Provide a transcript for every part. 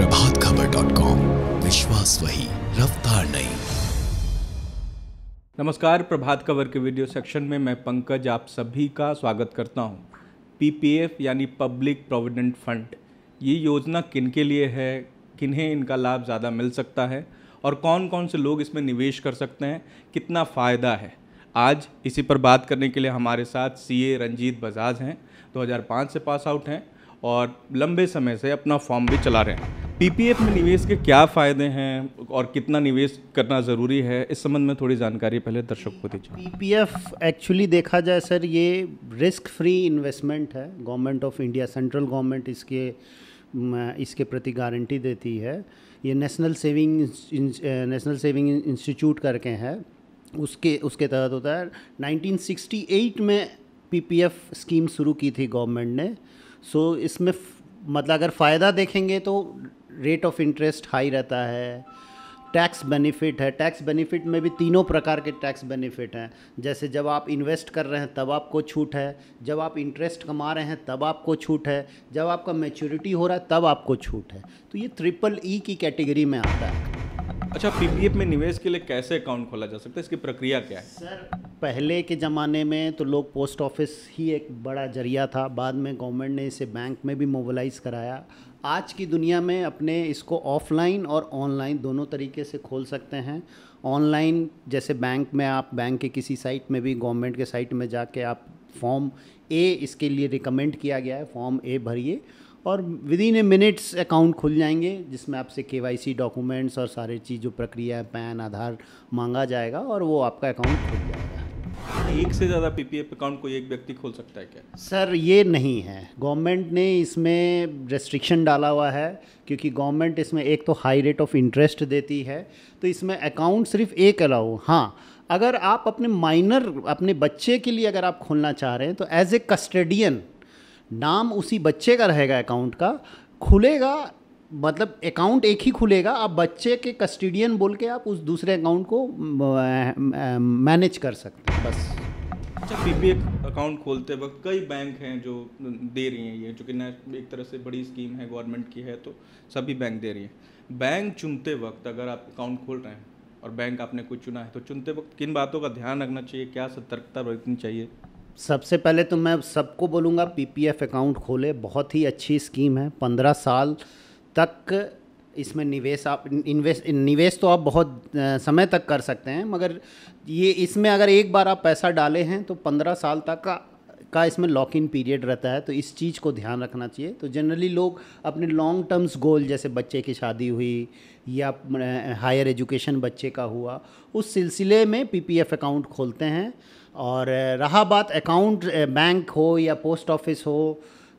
प्रभात खबर dot com विश्वास वही रफ्तार नहीं नमस्कार प्रभात खबर के वीडियो सेक्शन में मैं पंकज आप सभी का स्वागत करता हूं। पीपीएफ यानी पब्लिक प्रोविडेंट फंड ये योजना किन के लिए है किन्हें इनका लाभ ज़्यादा मिल सकता है और कौन कौन से लोग इसमें निवेश कर सकते हैं कितना फ़ायदा है आज इसी पर बात करने के लिए हमारे साथ सीए रंजीत बजाज हैं 2005 से पास आउट हैं और लंबे समय से अपना फॉर्म भी चला रहे हैं पीपीएफ में निवेश के क्या फ़ायदे हैं और कितना निवेश करना ज़रूरी है इस संबंध में थोड़ी जानकारी पहले दर्शक को दीजिए पीपीएफ एक्चुअली देखा जाए सर ये रिस्क फ्री इन्वेस्टमेंट है government of India central government इसके इसके प्रति गारंटी देती है ये national saving national saving institute करके हैं उसके उसके तहत होता है 1968 में पीपीएफ स्कीम शुरू की थी गवर्नमेंट ने सो so, इसमें मतलब अगर फ़ायदा देखेंगे तो रेट ऑफ इंटरेस्ट हाई रहता है टैक्स बेनिफिट है टैक्स बेनिफिट में भी तीनों प्रकार के टैक्स बेनिफिट हैं जैसे जब आप इन्वेस्ट कर रहे हैं तब आपको छूट है जब आप इंटरेस्ट कमा रहे हैं तब आपको छूट है जब आपका मैच्योरिटी हो रहा है तब आपको छूट है तो ये ट्रिपल ई e की कैटेगरी में आता है अच्छा पीपीएफ में निवेश के लिए कैसे अकाउंट खोला जा सकता है इसकी प्रक्रिया क्या है सर पहले के ज़माने में तो लोग पोस्ट ऑफिस ही एक बड़ा जरिया था बाद में गवर्नमेंट ने इसे बैंक में भी मोबालाइज कराया आज की दुनिया में अपने इसको ऑफलाइन और ऑनलाइन दोनों तरीके से खोल सकते हैं ऑनलाइन जैसे बैंक में आप बैंक के किसी साइट में भी गवर्नमेंट के साइट में जाके आप फॉर्म ए इसके लिए रिकमेंड किया गया है फॉर्म ए भरिए और within a minutes account खुल जाएंगे जिसमें आपसे के डॉक्यूमेंट्स और सारी चीज़ जो प्रक्रिया है पैन आधार मांगा जाएगा और वो आपका अकाउंट खुल जाएगा एक से ज़्यादा पीपीएफ अकाउंट कोई एक व्यक्ति खोल सकता है क्या सर ये नहीं है गवर्नमेंट ने इसमें रेस्ट्रिक्शन डाला हुआ है क्योंकि गवर्नमेंट इसमें एक तो हाई रेट ऑफ इंटरेस्ट देती है तो इसमें अकाउंट सिर्फ एक अलाउ हाँ अगर आप अपने माइनर अपने बच्चे के लिए अगर आप खोलना चाह रहे हैं तो एज ए कस्टडियन नाम उसी बच्चे का रहेगा अकाउंट का खुलेगा मतलब अकाउंट एक ही खुलेगा आप बच्चे के कस्टडियन बोल के आप उस दूसरे अकाउंट को मैनेज कर सकते हैं बस अच्छा पीपीए अकाउंट खोलते वक्त कई बैंक हैं जो दे रही हैं ये चूँकि एक तरह से बड़ी स्कीम है गवर्नमेंट की है तो सभी बैंक दे रही हैं बैंक चुनते वक्त अगर आप अकाउंट खोल रहे हैं और बैंक आपने कुछ चुना है तो चुनते वक्त किन बातों का ध्यान रखना चाहिए क्या सतर्कता बरतनी चाहिए सबसे पहले तो मैं सबको बोलूँगा पीपीएफ अकाउंट खोले बहुत ही अच्छी स्कीम है पंद्रह साल तक इसमें निवेश आप इन्वेस्ट निवेश तो आप बहुत समय तक कर सकते हैं मगर ये इसमें अगर एक बार आप पैसा डाले हैं तो पंद्रह साल तक का इसमें लॉक इन पीरियड रहता है तो इस चीज़ को ध्यान रखना चाहिए तो जनरली लोग अपने लॉन्ग टर्म्स गोल जैसे बच्चे की शादी हुई या हायर एजुकेशन बच्चे का हुआ उस सिलसिले में पीपीएफ अकाउंट खोलते हैं और रहा बात अकाउंट बैंक हो या पोस्ट ऑफिस हो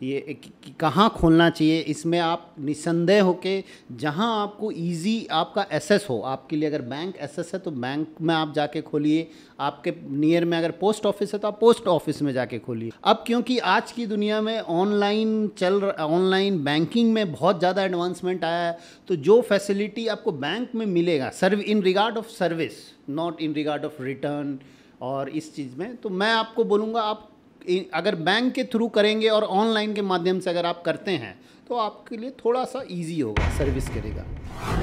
ये कहाँ खोलना चाहिए इसमें आप निसंदेह हो के जहाँ आपको इजी आपका एसेस हो आपके लिए अगर बैंक एसेस है तो बैंक में आप जाके खोलिए आपके नियर में अगर पोस्ट ऑफिस है तो आप पोस्ट ऑफिस में जाके खोलिए अब क्योंकि आज की दुनिया में ऑनलाइन चल ऑनलाइन बैंकिंग में बहुत ज़्यादा एडवांसमेंट आया है तो जो फैसिलिटी आपको बैंक में मिलेगा serve in regard of service not in regard of return और इस चीज़ में तो मैं आपको बोलूँगा आप अगर बैंक के थ्रू करेंगे और ऑनलाइन के माध्यम से अगर आप करते हैं तो आपके लिए थोड़ा सा इजी होगा सर्विस करेगा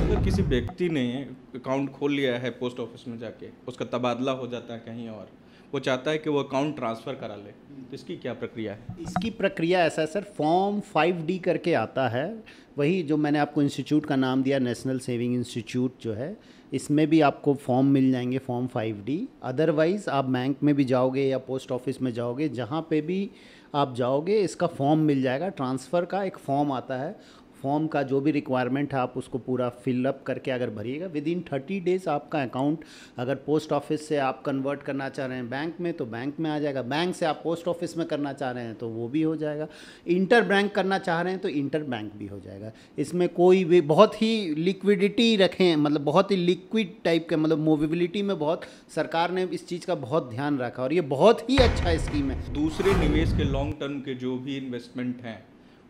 अगर किसी व्यक्ति ने अकाउंट खोल लिया है पोस्ट ऑफिस में जाके उसका तबादला हो जाता है कहीं और वो चाहता है कि वो अकाउंट ट्रांसफ़र करा ले तो इसकी क्या प्रक्रिया है इसकी प्रक्रिया ऐसा है सर फॉर्म फाइव डी करके आता है वही जो मैंने आपको इंस्टीट्यूट का नाम दिया नेशनल सेविंग इंस्टीट्यूट जो है इसमें भी आपको फॉर्म मिल जाएंगे फॉर्म फाइव डी अदरवाइज़ आप बैंक में भी जाओगे या पोस्ट ऑफिस में जाओगे जहाँ पे भी आप जाओगे इसका फॉर्म मिल जाएगा ट्रांसफ़र का एक फॉर्म आता है फॉर्म का जो भी रिक्वायरमेंट है आप उसको पूरा फिलअप करके अगर भरिएगा विद इन थर्टी डेज़ आपका अकाउंट अगर पोस्ट ऑफिस से आप कन्वर्ट करना चाह रहे हैं बैंक में तो बैंक में आ जाएगा बैंक से आप पोस्ट ऑफिस में करना चाह रहे हैं तो वो भी हो जाएगा इंटर बैंक करना चाह रहे हैं तो इंटर बैंक भी हो जाएगा इसमें कोई भी बहुत ही लिक्विडिटी रखें मतलब बहुत ही लिक्विड टाइप के मतलब मूवेबिलिटी में बहुत सरकार ने इस चीज़ का बहुत ध्यान रखा और ये बहुत ही अच्छा स्कीम है दूसरे निवेश के लॉन्ग टर्म के जो भी इन्वेस्टमेंट हैं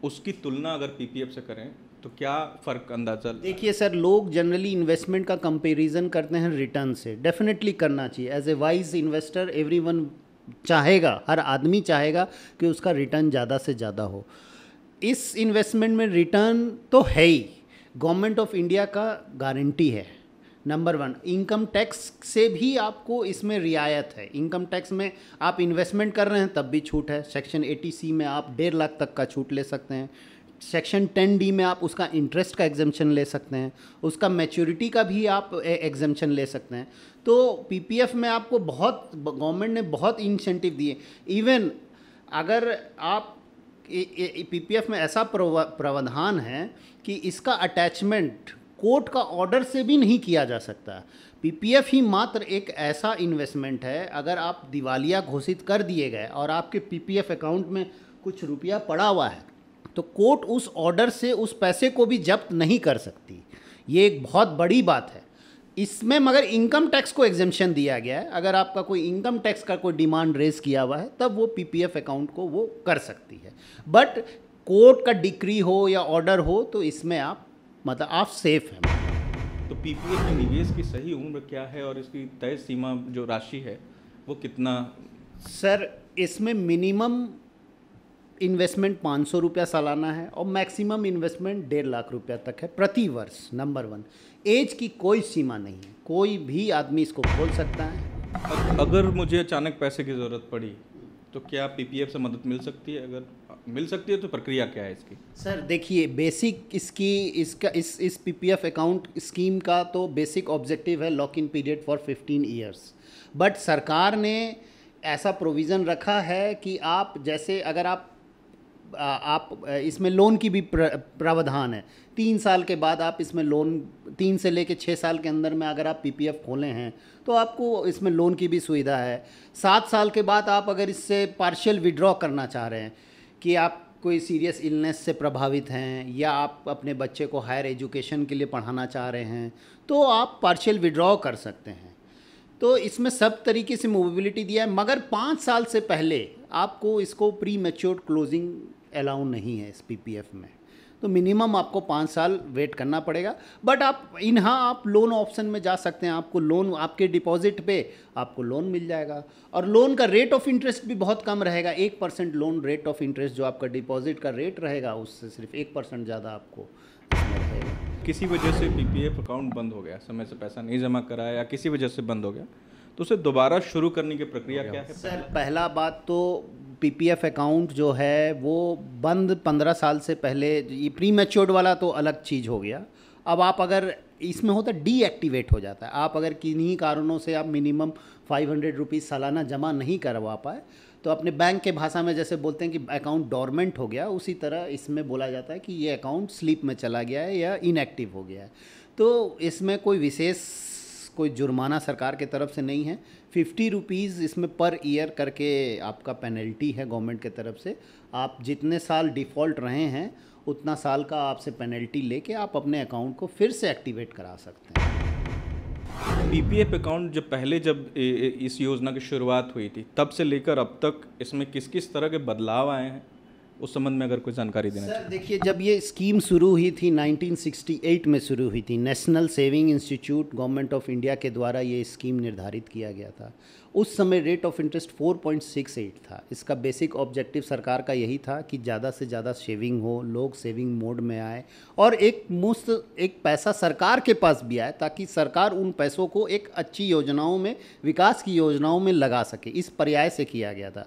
उसकी तुलना अगर पीपीएफ से करें तो क्या फ़र्क अंदाजा देखिए सर लोग जनरली इन्वेस्टमेंट का कंपेरिजन करते हैं रिटर्न से डेफिनेटली करना चाहिए as a wise investor every चाहेगा हर आदमी चाहेगा कि उसका रिटर्न ज़्यादा से ज़्यादा हो इस इन्वेस्टमेंट में रिटर्न तो है ही गवर्नमेंट ऑफ इंडिया का गारंटी है नंबर वन इनकम टैक्स से भी आपको इसमें रियायत है इनकम टैक्स में आप इन्वेस्टमेंट कर रहे हैं तब भी छूट है सेक्शन एटी सी में आप डेढ़ लाख तक का छूट ले सकते हैं सेक्शन टेन डी में आप उसका इंटरेस्ट का एग्जम्पन ले सकते हैं उसका मैच्योरिटी का भी आप एग्जामेशन ले सकते हैं तो पी में आपको बहुत गवर्नमेंट ने बहुत इंसेंटिव दिए इवन अगर आप पी में ऐसा प्रावधान है कि इसका अटैचमेंट कोर्ट का ऑर्डर से भी नहीं किया जा सकता पीपीएफ ही मात्र एक ऐसा इन्वेस्टमेंट है अगर आप दिवालिया घोषित कर दिए गए और आपके पीपीएफ अकाउंट में कुछ रुपया पड़ा हुआ है तो कोर्ट उस ऑर्डर से उस पैसे को भी जब्त नहीं कर सकती ये एक बहुत बड़ी बात है इसमें मगर इनकम टैक्स को एग्जेम्पन दिया गया है अगर आपका कोई इनकम टैक्स का कोई डिमांड रेज किया हुआ है तब वो पीपीएफ अकाउंट को वो कर सकती है बट कोर्ट का डिक्री हो या ऑर्डर हो तो इसमें आप मतलब आप सेफ हैं तो पी पी एफ में निवेश की सही उम्र क्या है और इसकी तय सीमा जो राशि है वो कितना सर इसमें मिनिमम इन्वेस्टमेंट पाँच सौ रुपया सालाना है और मैक्सिमम इन्वेस्टमेंट डेढ़ लाख रुपया तक है प्रति वर्ष नंबर वन एज की कोई सीमा नहीं है कोई भी आदमी इसको खोल सकता है अगर मुझे अचानक पैसे की ज़रूरत पड़ी तो क्या पीपीएफ से मदद मिल सकती है अगर मिल सकती है तो प्रक्रिया क्या है इसकी सर देखिए बेसिक इसकी इसका इस इस पीपीएफ अकाउंट स्कीम का तो बेसिक ऑब्जेक्टिव है lock in period for 15 years but सरकार ने ऐसा प्रोविज़न रखा है कि आप जैसे अगर आप आप इसमें लोन की भी प्रावधान है तीन साल के बाद आप इसमें लोन तीन से लेके छः साल के अंदर में अगर आप पीपीएफ खोले हैं तो आपको इसमें लोन की भी सुविधा है सात साल के बाद आप अगर इससे पार्शियल विड्रॉ करना चाह रहे हैं कि आप कोई सीरियस इलनेस से प्रभावित हैं या आप अपने बच्चे को हायर एजुकेशन के लिए पढ़ाना चाह रहे हैं तो आप पार्शियल विड्रॉ कर सकते हैं तो इसमें सब तरीके से मोबिलिटी दिया है मगर पाँच साल से पहले आपको इसको प्री मेच्योर्ड क्लोजिंग अलाउ नहीं है इस पी में तो मिनिमम आपको पाँच साल वेट करना पड़ेगा बट आप इन हाँ आप लोन ऑप्शन में जा सकते हैं आपको लोन आपके डिपॉजिट पे आपको लोन मिल जाएगा और लोन का रेट ऑफ इंटरेस्ट भी बहुत कम रहेगा एक percent loan rate of interest जो आपका डिपॉजिट का रेट रहेगा उससे सिर्फ एक परसेंट ज़्यादा आपको किसी वजह से पी अकाउंट बंद हो गया समय से पैसा नहीं जमा कराया या किसी वजह से बंद हो गया तो उसे दोबारा शुरू करने की प्रक्रिया क्या है सर पहला बात तो पीपीएफ अकाउंट जो है वो बंद पंद्रह साल से पहले ये प्री मेच्योर्ड वाला तो अलग चीज़ हो गया अब आप अगर इसमें होता डीएक्टिवेट हो जाता है आप अगर किन्हीं कारणों से आप मिनिमम फाइव हंड्रेड रुपीज़ सालाना जमा नहीं करवा पाए तो अपने बैंक के भाषा में जैसे बोलते हैं कि अकाउंट डॉर्मेंट हो गया उसी तरह इसमें बोला जाता है कि ये अकाउंट स्लीप में चला गया है या इनएक्टिव हो गया है तो इसमें कोई विशेष कोई जुर्माना सरकार के तरफ से नहीं है फिफ्टी रुपीज़ इसमें पर ईयर करके आपका पेनल्टी है गवर्नमेंट के तरफ से आप जितने साल डिफ़ॉल्ट रहे हैं उतना साल का आपसे पेनल्टी लेके आप अपने अकाउंट को फिर से एक्टिवेट करा सकते हैं पीपीएफ अकाउंट जब पहले जब इस योजना की शुरुआत हुई थी तब से लेकर अब तक इसमें किस किस तरह के बदलाव आए हैं उस संबंध में अगर कोई जानकारी देना सर देखिए जब ये स्कीम शुरू हुई थी 1968 में शुरू हुई थी national saving institute government of India के द्वारा ये स्कीम निर्धारित किया गया था उस समय रेट ऑफ इंटरेस्ट 4.68 था इसका बेसिक ऑब्जेक्टिव सरकार का यही था कि ज़्यादा से ज़्यादा सेविंग हो लोग सेविंग मोड में आए और एक मुफ्त एक पैसा सरकार के पास भी आए ताकि सरकार उन पैसों को एक अच्छी योजनाओं में विकास की योजनाओं में लगा सके इस पर्याय से किया गया था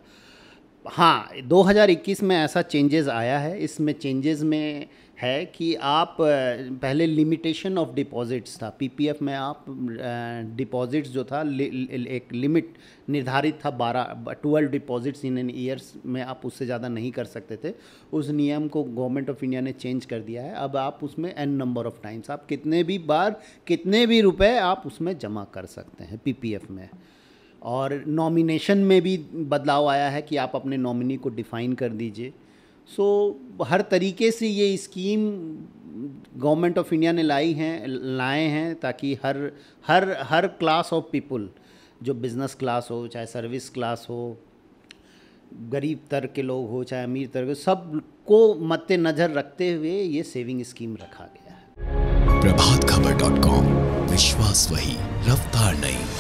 हाँ 2021 में ऐसा चेंजेस आया है इसमें चेंजेस में है कि आप पहले लिमिटेशन ऑफ डिपॉजिट्स था पीपीएफ में आप डिपॉजिट्स जो था लि, एक लिमिट निर्धारित था बारह twelve deposits in an years में आप उससे ज़्यादा नहीं कर सकते थे उस नियम को गवर्नमेंट ऑफ इंडिया ने चेंज कर दिया है अब आप उसमें एन नंबर ऑफ टाइम्स आप कितने भी बार कितने भी रुपए आप उसमें जमा कर सकते हैं पी में और नॉमिनेशन में भी बदलाव आया है कि आप अपने नॉमिनी को डिफ़ाइन कर दीजिए सो so, हर तरीके से ये स्कीम गवर्नमेंट ऑफ इंडिया ने लाई हैं लाए हैं ताकि हर हर हर क्लास ऑफ पीपल जो बिज़नेस क्लास हो चाहे सर्विस क्लास हो गरीब तर के लोग हो चाहे अमीर के सब को मद्देनज़र रखते हुए ये सेविंग स्कीम रखा गया है प्रभात खबर डॉट कॉम विश्वास वही रफ्तार नहीं